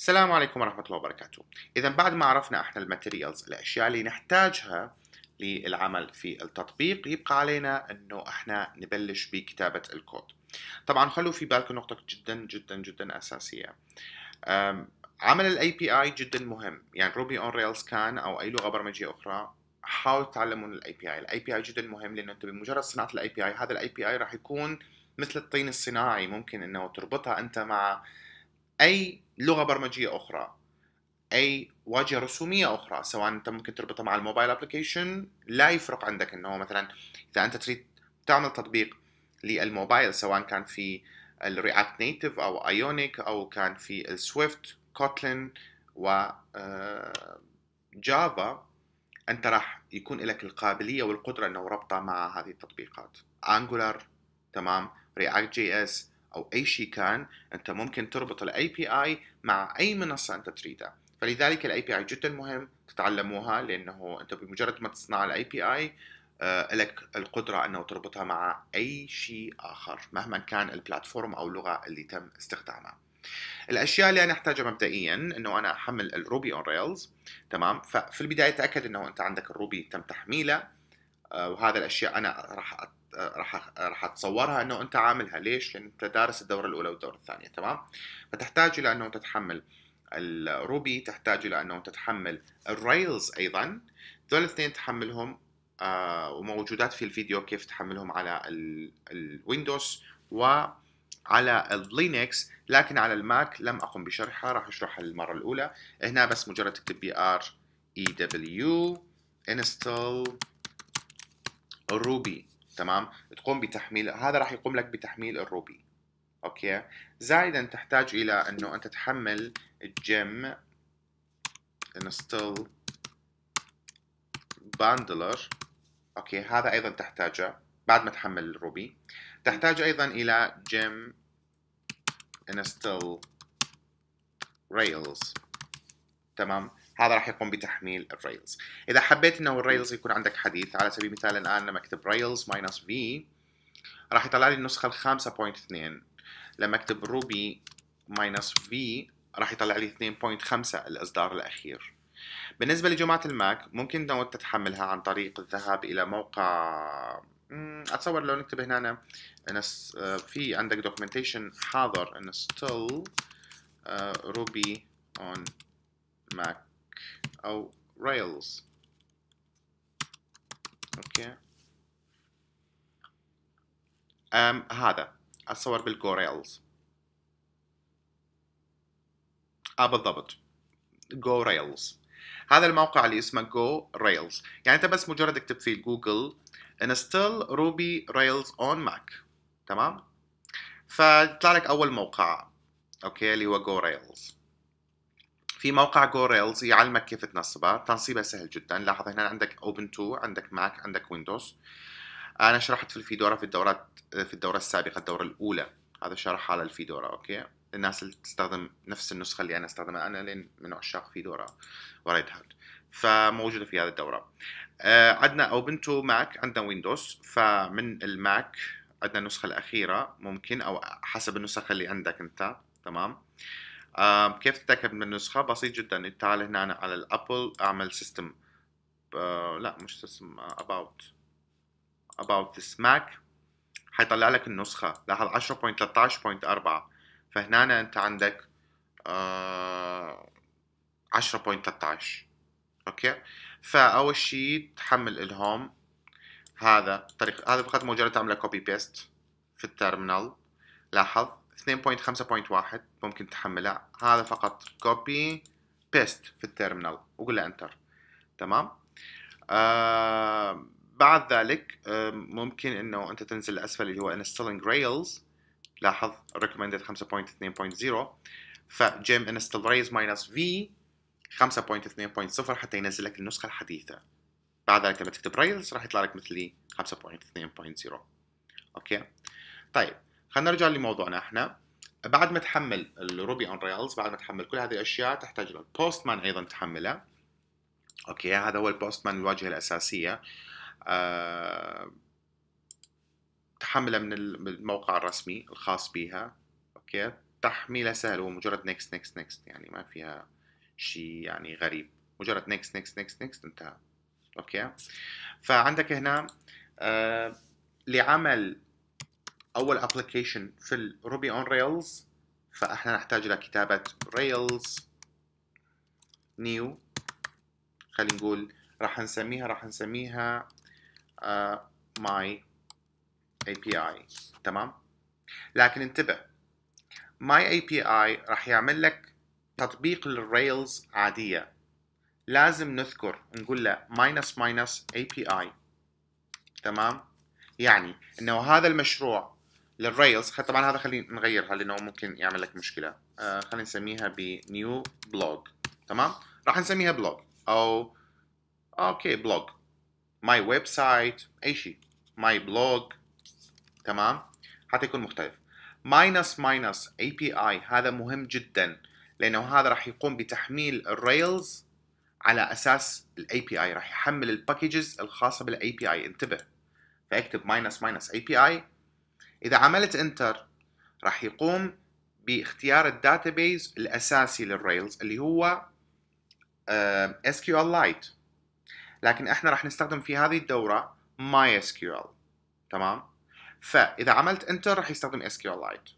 السلام عليكم ورحمة الله وبركاته إذا بعد ما عرفنا إحنا الماتيريالز الأشياء اللي نحتاجها للعمل في التطبيق يبقى علينا أنه إحنا نبلش بكتابة الكود طبعا خلوا في بالكم نقطة جدا جدا جدا أساسية عمل الـ API جدا مهم يعني روبي اون ريلز كان او اي لغه برمجيه اخرى حاولوا تعلمون الـ API الـ API جدا مهم لانه انت بمجرد صناعه الـ API هذا الـ API راح يكون مثل الطين الصناعي ممكن انه تربطها انت مع اي لغه برمجيه اخرى اي واجهه رسوميه اخرى سواء انت ممكن تربطها مع الموبايل ابلكيشن لا يفرق عندك انه مثلا اذا انت تريد تعمل تطبيق للموبايل سواء كان في الرياكت نيتف او ايونيك او كان في السويفت كوتلين و جافا آه، انت راح يكون لك القابليه والقدره انه ربطها مع هذه التطبيقات انجولار تمام رياكت جي اس او اي شيء كان انت ممكن تربط الاي بي اي مع اي منصه انت تريدها فلذلك الاي بي اي جدا مهم تتعلموها لانه انت بمجرد ما تصنع الاي بي اي آه، لك القدرة أنه تربطها مع أي شيء آخر مهما كان البلاتفورم أو اللغة اللي تم استخدامها الاشياء اللي انا احتاجها مبدئيا انه انا احمل الروبي اون ريلز تمام ففي البدايه تاكد انه انت عندك الروبي تم تحميله آه، وهذا الاشياء انا راح راح راح اتصورها انه انت عاملها ليش؟ لان انت دارس الدوره الاولى والدوره الثانيه تمام؟ فتحتاج الى انه تتحمل الروبي تحتاج الى انه تتحمل الريلز ايضا دول الاثنين تحملهم آه، وموجودات في الفيديو كيف تحملهم على الويندوز وعلى اللينكس لكن على الماك لم اقم بشرحها راح اشرحها للمره الاولى هنا بس مجرد تكتب بي ار اي دبليو انستل الروبي تمام تقوم بتحميل هذا راح يقوم لك بتحميل الروبي اوكي زائدا تحتاج الى انه انت تحمل الجيم انستل باندلر اوكي هذا ايضا تحتاجه بعد ما تحمل الروبي تحتاج ايضا الى جيم انستل ريلز تمام هذا راح يقوم بتحميل الريلز اذا حبيت انه الريلز يكون عندك حديث على سبيل المثال الان لما اكتب ريلز ماينس في راح يطلع لي النسخه ال 5.2 لما اكتب روبي ماينس في راح يطلع لي 2.5 الاصدار الاخير بالنسبه لجمعه الماك ممكن لو تتحملها عن طريق الذهاب الى موقع اتصور لو نكتب هنا أنا نس... آه، في عندك دوكيومنتيشن حاضر انستل آه، روبي اون ماك أو Rails أوكي أم هذا أتصور بالجو Rails آه بالضبط جو Rails هذا الموقع اللي اسمه جو Rails يعني أنت بس مجرد اكتب في جوجل install ruby rails on mac تمام فطلع لك اول موقع اوكي اللي هو جو rails في موقع جوريلز يعلمك كيف تنصبها تنصيبها سهل جدا لاحظ هنا عندك اوبن 2 عندك ماك عندك ويندوز انا شرحت في الفيدورا في الدورات في الدوره السابقه الدوره الاولى هذا شرح على الفيدورا اوكي الناس اللي تستخدم نفس النسخه اللي انا استخدمها انا لان من عشاق فيدورا وريد هات فموجوده في هذه الدوره آه عندنا 2 ماك عندنا ويندوز فمن الماك عندنا النسخه الاخيره ممكن او حسب النسخه اللي عندك انت تمام كيف تتأكد من النسخة بسيط جدا تعال هنا أنا على الأبل أعمل سيستم آه، لا مش سيستم اباوت اباوت ذس ماك حيطلع لك النسخة لاحظ 10.13.4 فهنا أنت عندك 10.13 آه، اوكي فاول شيء تحمل الهوم هذا طريق هذا فقط مجرد تعمل كوبي بيست في التيرمينال لاحظ 2.5.1 ممكن تحملها هذا فقط كوبي بيست في التيرمينال وقول له انتر تمام آه بعد ذلك آه، ممكن انه انت تنزل لاسفل اللي هو installing rails لاحظ recommended 5.2.0 فجيم install rails ماينس v 5.2.0 حتى ينزل لك النسخه الحديثه بعد ذلك لما تكتب rails راح يطلع لك مثلي 5.2.0 اوكي طيب خلينا نرجع لموضوعنا احنا بعد ما تحمل الروبي اون ريلز بعد ما تحمل كل هذه الاشياء تحتاج للبوست مان ايضا تحمله اوكي هذا هو البوست مان الواجهه الاساسيه أه... تحملها من الموقع الرسمي الخاص بها اوكي تحميله سهل هو مجرد نيكست نيكست نيكست يعني ما فيها شيء يعني غريب مجرد نيكست نيكست نيكست نيكست انتهى اوكي فعندك هنا آه لعمل اول ابلكيشن في الروبي اون ريلز فاحنا نحتاج الى كتابه ريلز نيو خلينا نقول راح نسميها راح نسميها ماي اي بي اي تمام لكن انتبه ماي اي بي اي راح يعمل لك تطبيق للريلز عاديه لازم نذكر نقول له ماينس ماينس اي بي اي تمام يعني انه هذا المشروع للريلز طبعا هذا خلينا نغيرها لانه ممكن يعمل لك مشكله آه خلينا نسميها بنيو بلوج تمام راح نسميها بلوج او اوكي بلوج ماي ويب سايت اي شيء ماي بلوج تمام حتى يكون مختلف ماينس ماينس اي بي اي هذا مهم جدا لانه هذا راح يقوم بتحميل الريلز على اساس الاي بي اي راح يحمل الباكجز الخاصه بالاي بي اي انتبه فاكتب ماينس ماينس اي بي اي إذا عملت انتر راح يقوم باختيار الداتابيز الأساسي للريلز اللي هو آه، SQLite لكن احنا راح نستخدم في هذه الدورة MySQL تمام فإذا عملت انتر راح يستخدم SQLite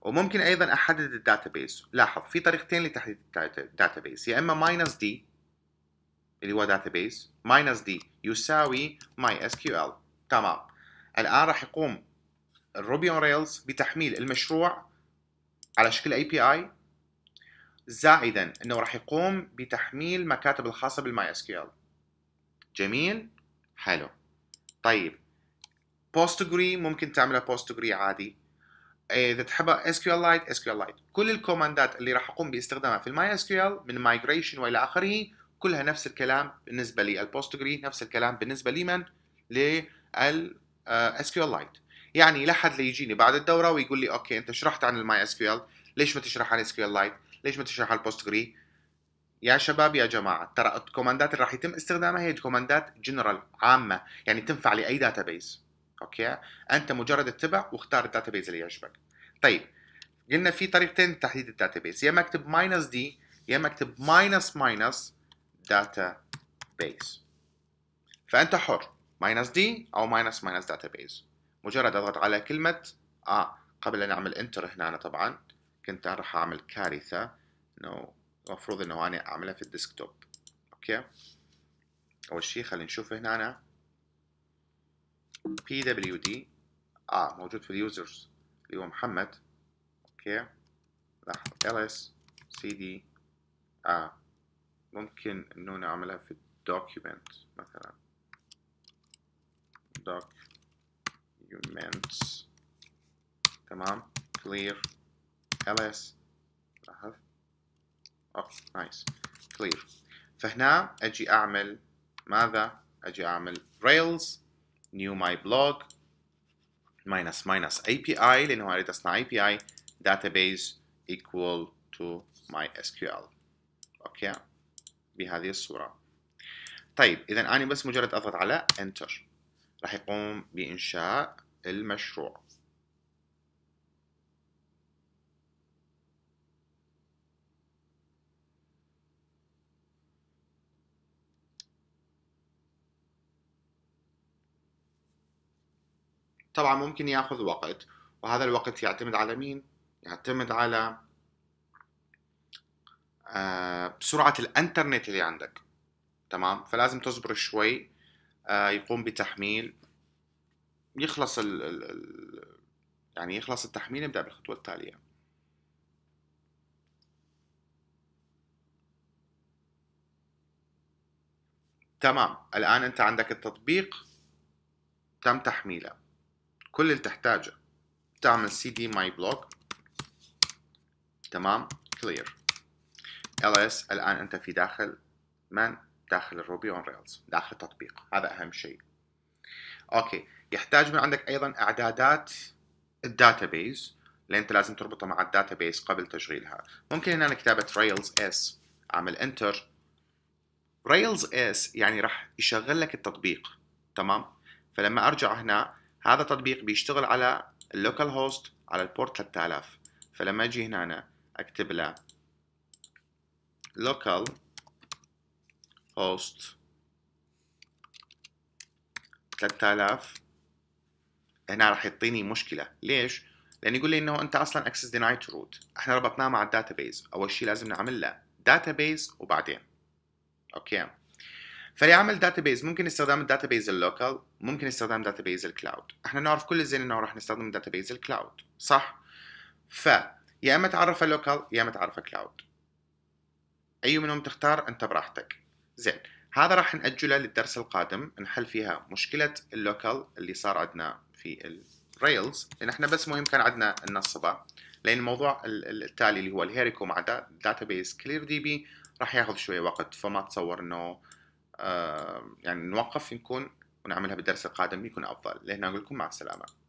وممكن ايضا احدد الداتابيز لاحظ في طريقتين لتحديد الداتابيز يا اما ماينس دي اللي هو داتابيز ماينس دي يساوي ماي اس كيو ال تمام الان راح يقوم الروبي اون ريلز بتحميل المشروع على شكل اي بي اي زائدا انه راح يقوم بتحميل المكاتب الخاصه بالماي اس كيو ال جميل حلو طيب بوست جري ممكن تعملها بوست جري عادي إيه، اذا تحبها اس كيو ال لايت اس كيو ال لايت كل الكوماندات اللي راح اقوم باستخدامها في الماي اس كيو ال من مايجريشن والى اخره كلها نفس الكلام بالنسبه لي البوست جري نفس الكلام بالنسبه لمن لل اس كيو ال لايت يعني لا حد ليجيني بعد الدوره ويقول لي اوكي انت شرحت عن الماي اس كيو ال ليش ما تشرح عن اس كيو ال لايت ليش ما تشرح عن البوست جري يا شباب يا جماعه ترى الكوماندات اللي راح يتم استخدامها هي كوماندات جنرال عامه يعني تنفع لاي داتابيز اوكي انت مجرد اتبع واختار الداتابيز اللي يعجبك طيب قلنا في طريقتين لتحديد الداتابيز يا اما اكتب ماينس دي يا اما اكتب ماينس ماينس داتا بيز فانت حر ماينس دي او ماينس ماينس داتا بيز مجرد اضغط على كلمة اه قبل ان اعمل انتر هنا أنا طبعا كنت انا راح اعمل كارثة انه المفروض انه انا اعملها في الديسكتوب اوكي اول شيء خلينا نشوف هنا أنا pwd اه موجود في اليوزرز اللي هو محمد اوكي لحظة ls cd اه ممكن انه نعملها في الدوكيومنت مثلا doc arguments تمام clear ls لاحظ اوه نايس clear فهنا اجي اعمل ماذا اجي اعمل rails new my blog minus minus api لانه اريد اصنع api database equal to mysql اوكي بهذه الصوره طيب اذا انا بس مجرد اضغط على enter راح يقوم بإنشاء المشروع طبعا ممكن ياخذ وقت وهذا الوقت يعتمد على مين يعتمد على آه، سرعه بسرعة الانترنت اللي عندك تمام فلازم تصبر شوي آه، يقوم بتحميل يخلص ال يعني يخلص التحميل نبدأ بالخطوة التالية تمام الآن أنت عندك التطبيق تم تحميله كل اللي تحتاجه تعمل cd my blog تمام clear ls الآن أنت في داخل من داخل الروبي اون ريلز داخل التطبيق هذا اهم شيء اوكي يحتاج من عندك ايضا اعدادات الداتابيز اللي انت لازم تربطها مع الداتابيز قبل تشغيلها ممكن هنا كتابه ريلز اس اعمل انتر ريلز اس يعني راح يشغل لك التطبيق تمام فلما ارجع هنا هذا التطبيق بيشتغل على اللوكال هوست على البورت 3000 فلما اجي هنا أنا اكتب له لوكال اوست 3000 هنا رح يعطيني مشكله ليش لان يقول لي انه انت اصلا اكسس دينايت روت احنا ربطناه مع الداتابيز اول شيء لازم نعمل له داتابيز وبعدين اوكي فليعمل داتابيز ممكن استخدام الداتابيز اللوكال ممكن استخدام داتابيز الكلاود احنا نعرف كل زين انه راح نستخدم داتابيز الكلاود صح ف يا اما تعرف اللوكال يا اما تعرف كلاود اي منهم تختار انت براحتك زين هذا راح نأجله للدرس القادم نحل فيها مشكلة اللوكال اللي صار عندنا في الريلز لأن احنا بس مهم كان عندنا النصبة لأن الموضوع التالي اللي هو الهيريكو مع داتابيس كلير دي بي راح ياخذ شوية وقت فما تصور إنه آه يعني نوقف نكون ونعملها بالدرس القادم يكون أفضل لهنا أقول لكم مع السلامة